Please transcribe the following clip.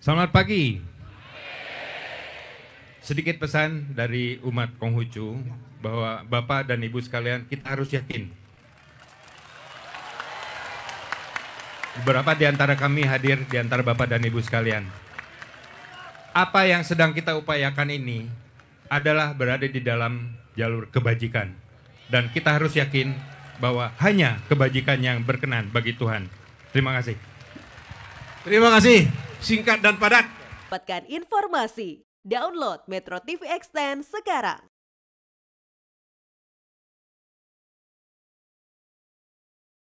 Selamat pagi. Sedikit pesan dari umat Konghucu bahwa Bapak dan Ibu sekalian kita harus yakin. Beberapa di antara kami hadir di antara Bapak dan Ibu sekalian. Apa yang sedang kita upayakan ini adalah berada di dalam jalur kebajikan. Dan kita harus yakin bahwa hanya kebajikan yang berkenan bagi Tuhan. Terima kasih. Terima kasih singkat dan padat. Dapatkan informasi, download Metro TV Extend sekarang.